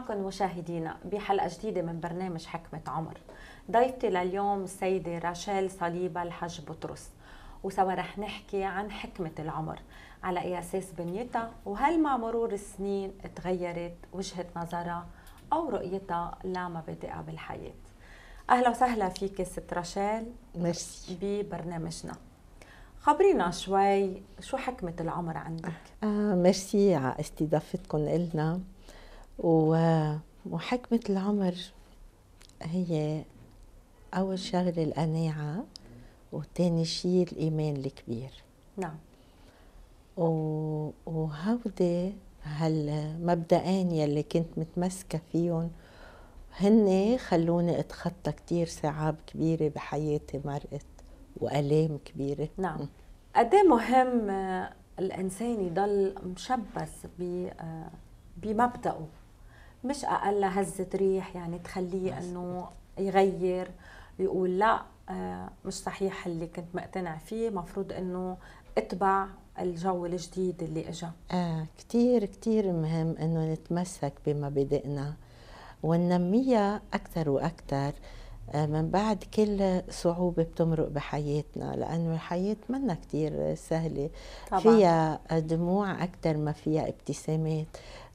معكم مشاهدينا بحلقة جديدة من برنامج حكمة عمر ضيفتي لليوم السيدة راشيل صليبة الحج بطرس وسوا رح نحكي عن حكمة العمر على أي أساس بنيتها وهل مع مرور السنين تغيرت وجهة نظرها أو رؤيتها لمبادئها بالحياة أهلا وسهلا فيك ست راشيل ميرسي ببرنامجنا خبرينا شوي شو حكمة العمر عندك؟ آه ميرسي على استضافتكم إلنا وحكمة العمر هي أول شغلة القناعة وتاني شيء الإيمان الكبير نعم وهودي هالمبدئين يلي كنت متمسكة فيهم هن خلوني اتخطى كتير صعاب كبيرة بحياتي مرقت وآلام كبيرة نعم قد إيه مهم آه، الإنسان يضل مشبث آه، بمبدأه مش اقل هزه ريح يعني تخليه انه يغير يقول لا آه، مش صحيح اللي كنت مقتنع فيه مفروض انه اتبع الجو الجديد اللي اجا آه كتير كتير مهم انه نتمسك بمبادئنا وننميها اكثر واكثر آه، من بعد كل صعوبة بتمرق بحياتنا لأنه الحياة منا كتير سهلة طبعا. فيها دموع أكثر ما فيها ابتسامات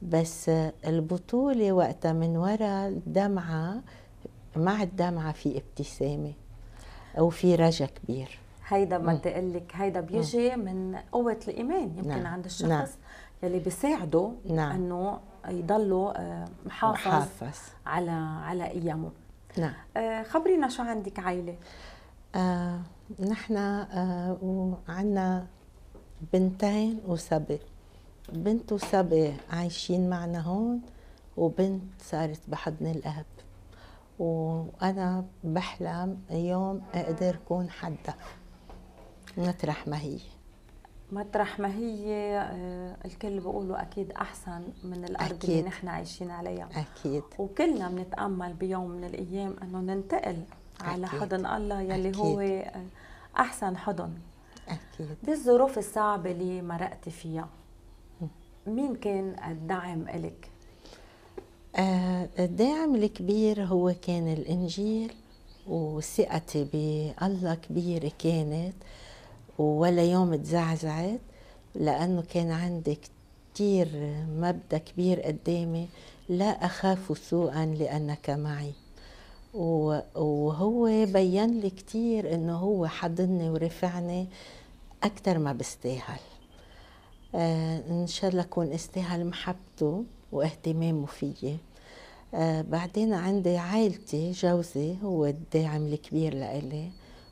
بس البطولة وقتها من وراء الدمعة مع الدمعة في ابتسامة أو في رجا كبير هيدا بدي اقول لك هيدا بيجي من قوة الإيمان يمكن نعم. عند نعم. الشخص نعم. يلي بيساعده نعم. أنه يضله آه، محافظ, محافظ على على أيامه نعم. آه، خبرينا شو عندك عائله آه نحن آه وعندنا بنتين وسبي بنت وسبي عايشين معنا هون وبنت صارت بحضن الاب وانا بحلم يوم اقدر اكون حدا مطرح ما هي مطرح ما هي آه، الكل بيقولوا اكيد احسن من الارض أكيد. اللي نحن عايشين عليها اكيد وكلنا بنتامل بيوم من الايام انه ننتقل أكيد. على حضن الله يلي أكيد. هو آه، احسن حضن اكيد بالظروف الصعبه اللي مرقتي فيها مين كان الدعم لك؟ آه، الداعم الكبير هو كان الانجيل وثقتي بالله كبيره كانت آه ولا يوم تزعزعت لأنه كان عندي كتير مبدأ كبير قدامي لا أخاف سوءا لأنك معي وهو بين لي كتير انه هو حضني ورفعني اكثر ما بستاهل آه، ان شاء الله اكون استاهل محبته واهتمامه فيي آه، بعدين عندي عائلتي جوزي هو الداعم الكبير لإلي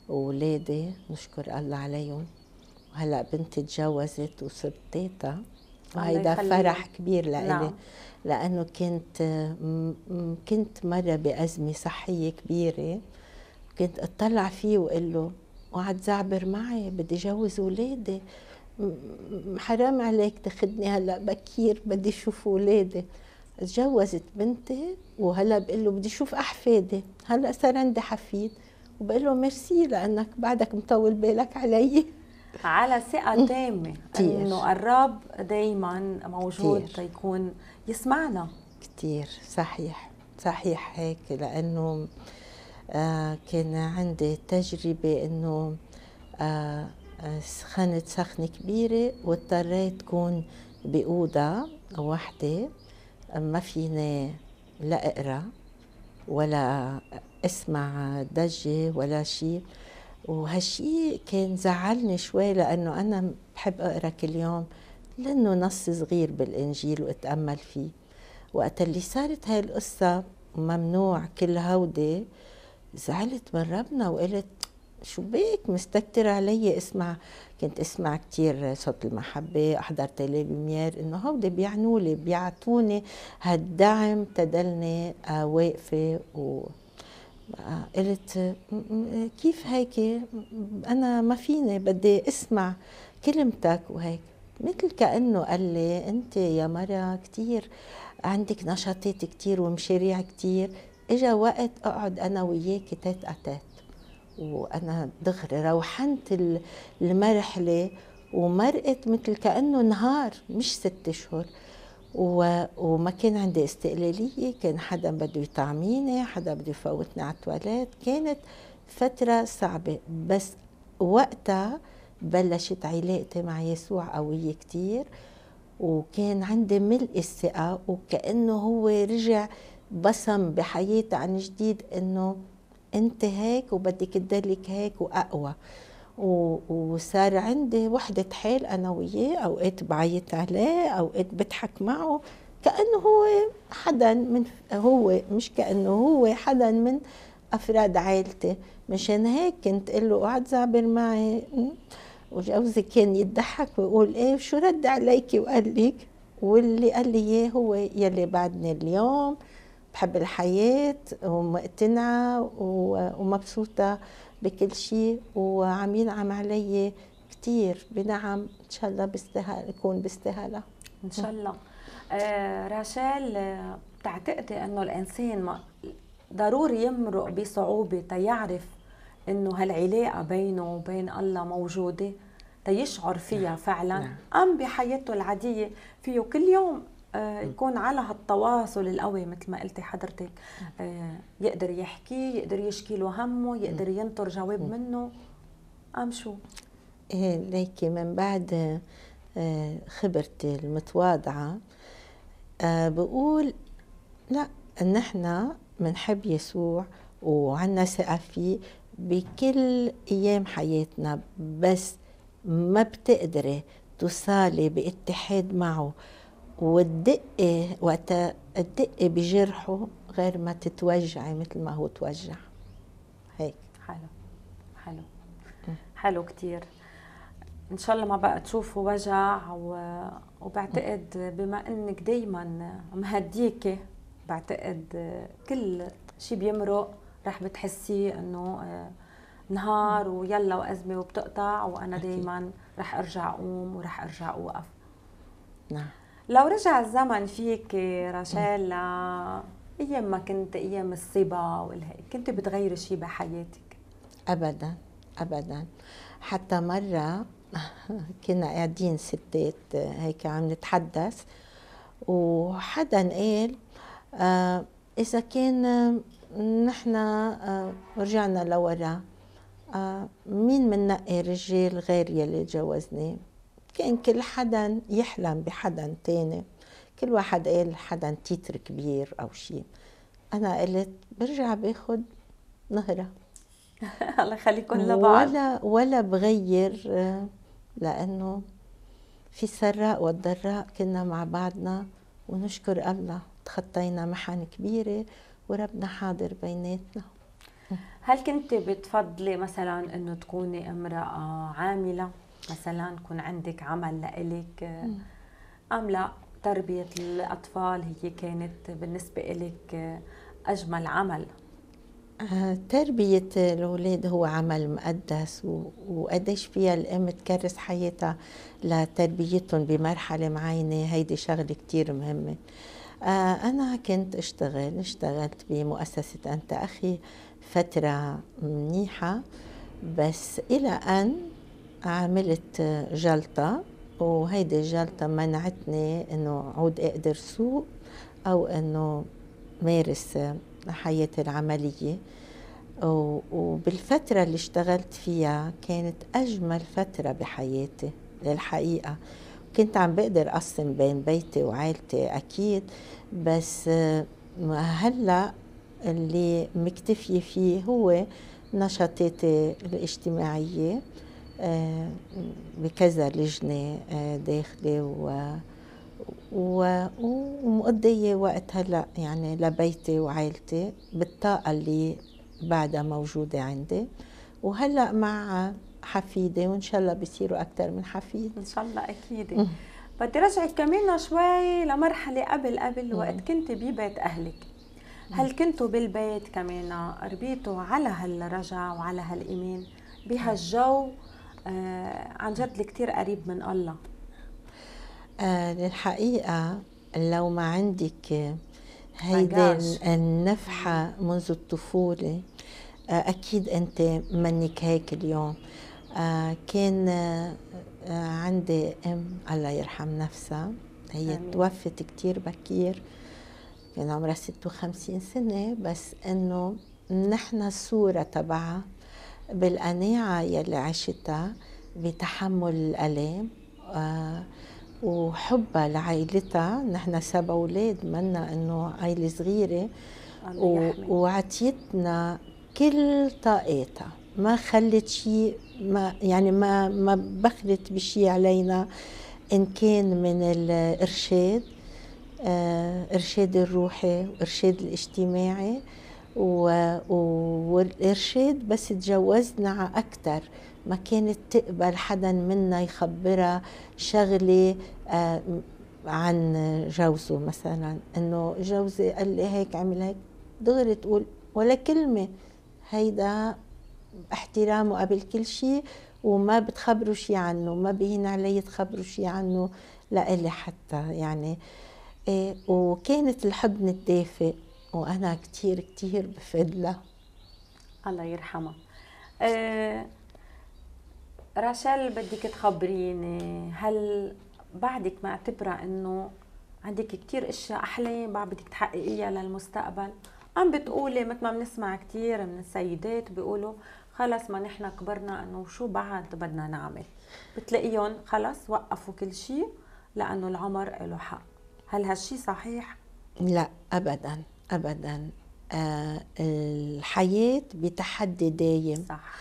وولادي نشكر الله عليهم وهلا بنتي تجوزت وصرت تيتا وهيدا فرح كبير لإلي نعم. لأنه كنت كنت مرة بأزمة صحية كبيرة كنت أطلع فيه وأقول له وعد زعبر معي بدي جوز ولادي حرام عليك تاخذني هلا بكير بدي اشوف ولادي تجوزت بنتي وهلا بقول له بدي اشوف احفادي هلا صار عندي حفيد وبقول له ميرسي لانك بعدك مطول بالك علي على ثقه تامه انه الرب دائما موجود تيكون يسمعنا كثير صحيح صحيح هيك لانه آه كان عندي تجربه انه آه سخنت آه، سخنة كبيرة واضطريت كون بأوضة وحدة ما فيني لا أقرأ ولا اسمع ضجه ولا شيء وهالشيء كان زعلني شوي لانه انا بحب اقرا كل يوم لانه نص صغير بالانجيل واتامل فيه وقت اللي صارت هاي القصه ممنوع كل هودي زعلت من ربنا وقلت شو بيك مستكتر علي اسمع كنت اسمع كثير صوت المحبه احضر تيلي بيمير انه هودي بيعنوا لي بيعطوني هالدعم تدلني آه، واقفه و آه، قلت كيف هيك انا ما فيني بدي اسمع كلمتك وهيك مثل كانه قال لي انت يا مرا كثير عندك نشاطات كثير ومشاريع كثير اجا وقت اقعد انا وياك تيت اتيت وانا دغري روحنت المرحله ومرقت مثل كانه نهار مش ست اشهر و... وما كان عندي استقلاليه كان حدا بده يطعميني حدا بده يفوتني على التواليت كانت فتره صعبه بس وقتها بلشت علاقتي مع يسوع قويه كتير وكان عندي ملء الثقه وكانه هو رجع بصم بحياتي عن جديد انه انت هيك وبدك تضلك هيك واقوى وصار عندي وحدة حال أنا وياه أوقات بعيط عليه أوقات بضحك معه كأنه هو حدا من هو مش كأنه هو حدا من أفراد عائلتي مشان هيك كنت قل له قعد زعبر معي وجوزي كان يضحك ويقول ايه شو رد عليكي وقال لك واللي قال لي اياه هو يلي بعدني اليوم بحب الحياة ومقتنعة ومبسوطة بكل شيء وعم ينعم علي كثير بنعم إن شاء الله بستهل يكون باستهالة إن شاء الله آه راشيل آه، بتعتقدي أنه الإنسان ما ضروري يمرق بصعوبة تيعرف أنه هالعلاقة بينه وبين الله موجودة تيشعر فيها نعم. فعلا نعم. أم بحياته العادية فيه كل يوم آه، يكون على هالتواصل القوي مثل ما قلتي حضرتك آه، يقدر يحكي يقدر يشكي له همه يقدر ينطر جواب منه ام شو ايه ليكي من بعد آه، خبرتي المتواضعة بقول لا نحن بنحب يسوع وعنا ثقة فيه بكل أيام حياتنا بس ما بتقدري توصلي باتحاد معه والدق وقتها الدق بجرحه غير ما تتوجعي يعني مثل ما هو توجع هيك حلو حلو حلو كثير ان شاء الله ما بقى تشوفوا وجع و... وبعتقد بما انك دايما مهديكي بعتقد كل شيء بيمرق رح بتحسيه انه آه، نهار ويلا وازمه وبتقطع وانا دايما رح ارجع اقوم ورح ارجع اوقف نعم لو رجع الزمن فيك رشال ل ايام ما كنت ايام الصبا والهيك كنت بتغيري شيء بحياتك ابدا ابدا حتى مره كنا قاعدين ستات هيك عم نتحدث وحدا قال آه اذا كان آه، نحن آه رجعنا لورا آه مين مننقي رجال غير يلي تجوزناه كان كل حدا يحلم بحدا تاني كل واحد قال حدا تيتر كبير أو شيء أنا قلت برجع باخد نهرة الله يخليكم لبعض ولا ولا بغير لأنه في السراء والضراء كنا مع بعضنا ونشكر الله تخطينا محن كبيرة وربنا حاضر بيناتنا هل كنت بتفضلي مثلا انه تكوني امرأة عاملة مثلا يكون عندك عمل لإلك آه، أم لا تربية الأطفال هي كانت بالنسبة إلك آه، أجمل عمل آه، تربية الأولاد هو عمل مقدس وقديش فيها الأم تكرس حياتها لتربيتهم بمرحلة معينة هيدي شغلة كتير مهمة أنا كنت أشتغل اشتغلت بمؤسسة أنت أخي فترة منيحة بس إلى أن عملت جلطة وهيدي الجلطة منعتني انه عود اقدر سوق او انه مارس حياتي العملية وبالفترة اللي اشتغلت فيها كانت أجمل فترة بحياتي للحقيقة كنت عم بقدر أقسم بين بيتي وعائلتي أكيد بس هلا اللي مكتفية فيه هو نشاطاتي الاجتماعية آه، بكذا لجنة آه، داخلة و ومقضية وقت هلا يعني لبيتي وعائلتي بالطاقة اللي بعدها موجودة عندي وهلا مع حفيدة وإن شاء الله بيصيروا أكثر من حفيد إن شاء الله أكيد بدي رجعك كمان شوي لمرحلة قبل قبل وقت كنت ببيت أهلك هل كنتوا بالبيت كمان ربيتوا على هالرجع وعلى هالإيمان بهالجو آه، عن جد كثير قريب من الله الحقيقة آه، لو ما عندك هيدي النفحة منذ الطفولة آه، أكيد أنت منك هيك اليوم كان عندي أم الله يرحم نفسها هي أمين. توفت كتير بكير كان عمرها 56 سنة بس إنه نحن الصورة تبعها بالقناعة يلي عشتها بتحمل الألام آه، وحبها لعائلتها نحن سبع أولاد منا إنه عائلة صغيرة وعطيتنا كل طاقتها ما خلت شيء ما يعني ما ما بخلت بشيء علينا ان كان من الارشاد آه، ارشاد الروحي وارشاد الاجتماعي والإرشاد بس تجوزنا اكثر ما كانت تقبل حدا منا يخبرها شغلة آه، عن جوزه مثلا انه جوزي قال لي هيك عمل هيك دغري تقول ولا كلمه هيدا احترامه قبل كل شيء وما بتخبروا شيء عنه ما بيهين علي تخبروا شيء عنه لإلي حتى يعني إيه، وكانت الحضن الدافئ وأنا كثير بفد بفدلة الله يرحمها آه راشل بدك تخبريني هل بعدك معتبرة إنه عندك كثير اشياء احلام بعد بدك تحققيها للمستقبل عم بتقولي مثل ما بنسمع كثير من السيدات بيقولوا خلص ما نحن كبرنا انه شو بعد بدنا نعمل بتلاقيهم خلص وقفوا كل شيء لانه العمر له حق هل هالشي صحيح لا ابدا ابدا آه، الحياه بتحدي دايم صح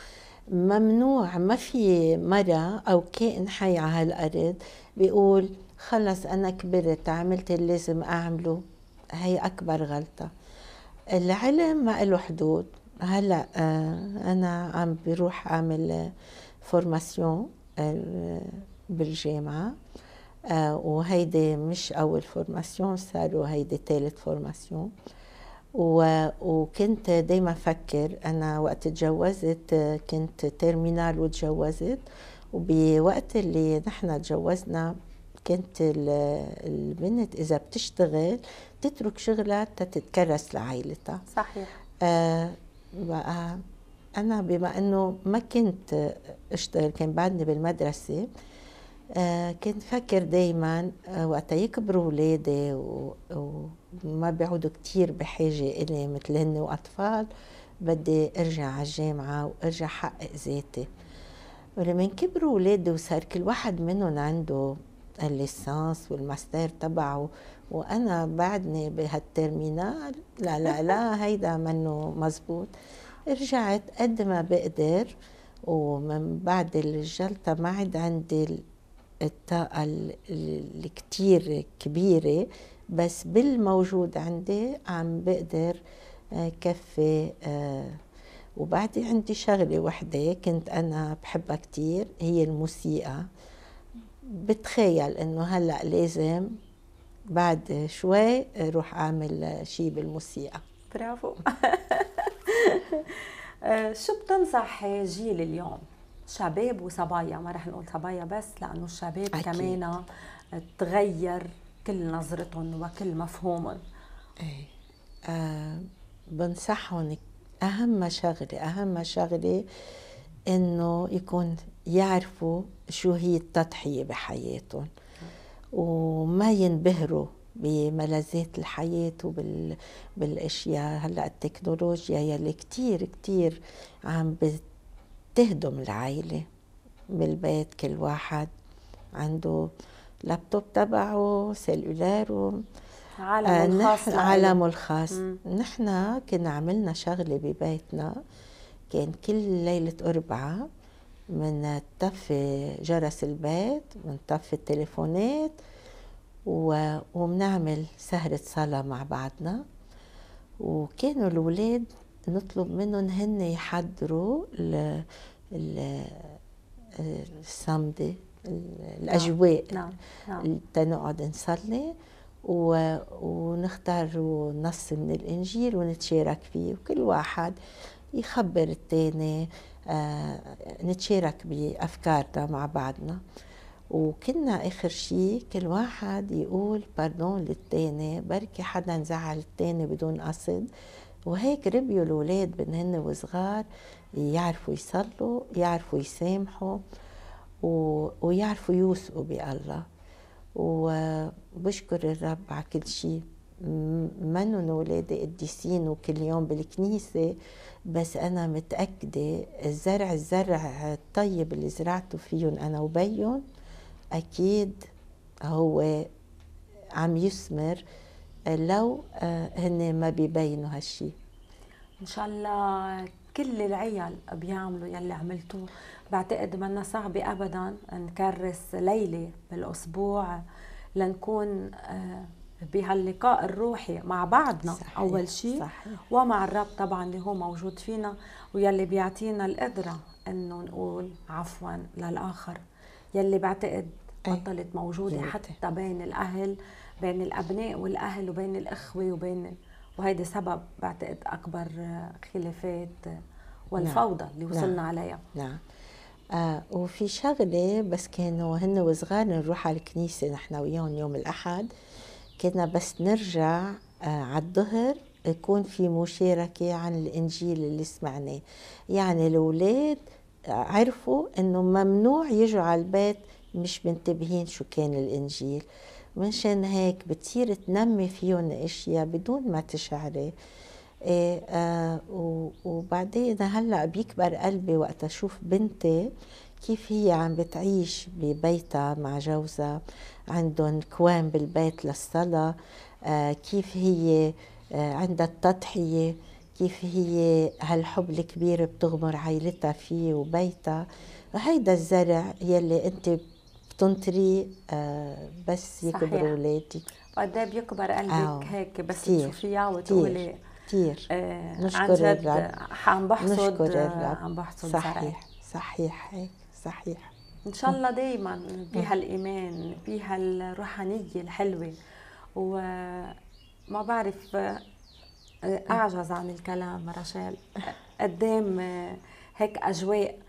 ممنوع ما في مرة أو كائن حي على هالأرض بيقول خلص أنا كبرت عملت اللي لازم أعمله هي أكبر غلطة العلم ما له حدود هلا آه، أنا عم بروح أعمل فورماسيون آه، بالجامعة آه وهيدي مش أول فورماسيون صاروا هيدي ثالث فورماسيون وكنت دايما أفكر أنا وقت تجوزت آه، كنت تيرمينال وتجوزت وبوقت اللي نحن تجوزنا كانت البنت إذا بتشتغل تترك شغلها تتكرس لعائلتها صحيح آه بقى أنا بما أنه ما كنت أشتغل كان بعدني بالمدرسة آه آه، كنت فكر دايما آه، وقت يكبروا ولادي وما بيعودوا كتير بحاجة إلي مثل هن وأطفال بدي أرجع على الجامعة وأرجع حقق ذاتي ولما كبروا ولادي وصار كل واحد منهم عنده الليسانس والماستر تبعه وأنا بعدني بهالترمينال لا لا لا هيدا منه مزبوط رجعت قد ما بقدر ومن بعد الجلطة ما عاد عندي الطاقة الكتير كبيرة بس بالموجود عندي عم بقدر آه، كفي آه، وبعدي عندي شغلة وحدة كنت أنا بحبها كتير هي الموسيقى بتخيل إنه هلأ لازم بعد شوي روح أعمل شي بالموسيقى برافو آه، شو بتنصح جيل اليوم؟ شباب وصبايا ما رح نقول صبايا بس لانه الشباب أكيد. كمان تغير كل نظرتهم وكل مفهومهم ايه آه بنصحهم اهم شغله اهم شغله انه يكون يعرفوا شو هي التضحيه بحياتهم وما ينبهروا بملذات الحياة وبالأشياء هلأ التكنولوجيا يلي كتير كتير عم بت تهدم العائلة بالبيت كل واحد عنده لابتوب تبعه سيلولاره عالمه آه الخاص عالمه الخاص نحن كنا عملنا شغله ببيتنا كان كل ليله اربعاء بنطفي جرس البيت بنطفي التليفونات و... وبنعمل سهرة صلاة مع بعضنا وكانوا الولاد نطلب منهم هن يحضروا ال ال الصمدة نعم، الأجواء نعم نعم تنقعد نصلي و... ونختار نص من الإنجيل ونتشارك فيه وكل واحد يخبر الثاني آه نتشارك بأفكارنا مع بعضنا وكنا آخر شيء كل واحد يقول باردون للتاني بركي حدا زعل التاني بدون قصد وهيك ربيوا الأولاد من هن وصغار يعرفوا يصلوا يعرفوا يسامحوا و... ويعرفوا يوثقوا بالله وبشكر الرب على كل شيء منن ولادي قديسين وكل يوم بالكنيسة بس أنا متأكدة الزرع الزرع الطيب اللي زرعته فيهم أنا وبيهم أكيد هو عم يثمر لو آه، هن ما بيبينوا هالشيء ان شاء الله كل العيال بيعملوا يلي عملتوه بعتقد منا صعبة ابدا نكرس ليلة بالاسبوع لنكون آه، بهاللقاء الروحي مع بعضنا صحيح. اول شيء ومع الرب طبعا اللي هو موجود فينا ويلي بيعطينا القدره انه نقول عفوا للاخر يلي بعتقد إيه، بطلت موجوده حتى بين الاهل بين الابناء والاهل وبين الاخوه وبين وهيدا سبب بعتقد اكبر آه، خلافات آه، والفوضى نعم، اللي نعم، وصلنا نعم. عليها نعم آه وفي شغله بس كانوا هن وصغار نروح على الكنيسه نحن وياهم يوم الاحد كنا بس نرجع آه على الظهر يكون في مشاركة عن الإنجيل اللي سمعناه يعني الأولاد آه، عرفوا أنه ممنوع يجوا على البيت مش منتبهين شو كان الإنجيل منشان هيك بتصير تنمي فيهم اشياء بدون ما تشعري إيه آه وبعدين هلا بيكبر قلبي وقت اشوف بنتي كيف هي عم بتعيش ببيتها مع جوزها عندهم كوان بالبيت للصلاة آه كيف هي آه عندها التضحية كيف هي هالحب الكبير بتغمر عائلتها فيه وبيتها هيدا الزرع يلي انت بتنطري آه، بس يكبروا اولادك وقد إيه بيكبر قلبك أو. آه، هيك بس تشوفيها وتقولي كثير آه نشكر الرب عم بحصد نشكر آه، الرب عم بحصد صحيح صحيح هيك صحيح ان شاء الله دائما بهالايمان بهالروحانيه الحلوه وما بعرف اعجز عن الكلام رشال قدام هيك اجواء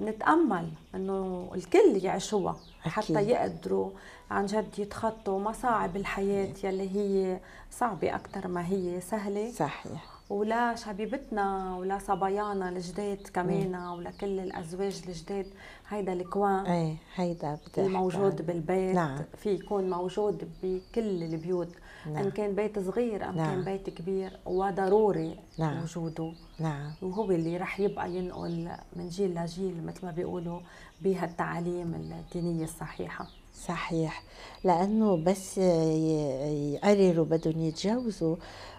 نتامل انه الكل يعيشوها حتى يقدروا عن جد يتخطوا مصاعب الحياه يلي هي صعبه اكثر ما هي سهله صحيح ولا شبيبتنا ولا صبايانا الجداد كمان ولكل الازواج الجداد هيدا الكوان ايه هيدا بدي موجود بالبيت نعم. في يكون موجود بكل البيوت نعم. ان كان بيت صغير ام نعم. كان بيت كبير وضروري نعم. وجوده نعم وهو اللي رح يبقى ينقل من جيل لجيل مثل ما بيقولوا بهالتعاليم الدينيه الصحيحه صحيح لانه بس يقرروا بدهم يتجوزوا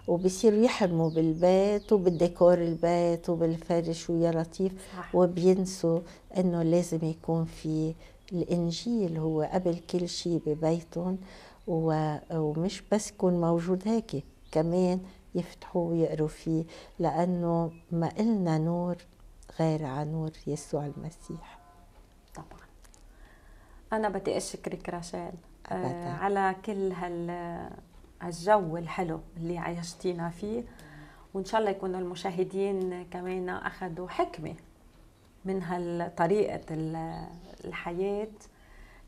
وبصيروا يحلموا بالبيت وبالديكور البيت وبالفرش ويا لطيف وبينسوا انه لازم يكون في الانجيل هو قبل كل شيء ببيتهم ومش بس يكون موجود هيك كمان يفتحوا ويقروا فيه لانه ما قلنا نور غير عن نور يسوع المسيح طبعا أنا بدي أشكرك رشال آه على كل هال آه، الجو الحلو اللي عيشتينا فيه وإن شاء الله يكونوا المشاهدين كمان أخذوا حكمة من هالطريقة الحياة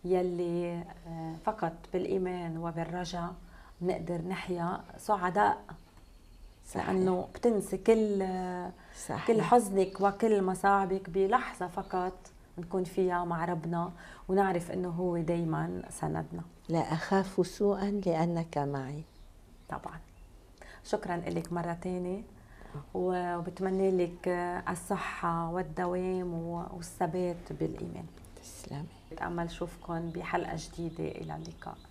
يلي آه، فقط بالإيمان وبالرجاء نقدر نحيا سعداء صحيح. لأنه بتنسي كل آه، صحيح. كل حزنك وكل مصاعبك بلحظة فقط نكون فيها مع ربنا ونعرف انه هو دايما سندنا لا اخاف سوءا لانك معي طبعا شكرا لك مره ثانيه وبتمنى لك الصحه والدوام والثبات بالايمان تسلمي بتامل اشوفكم بحلقه جديده الى اللقاء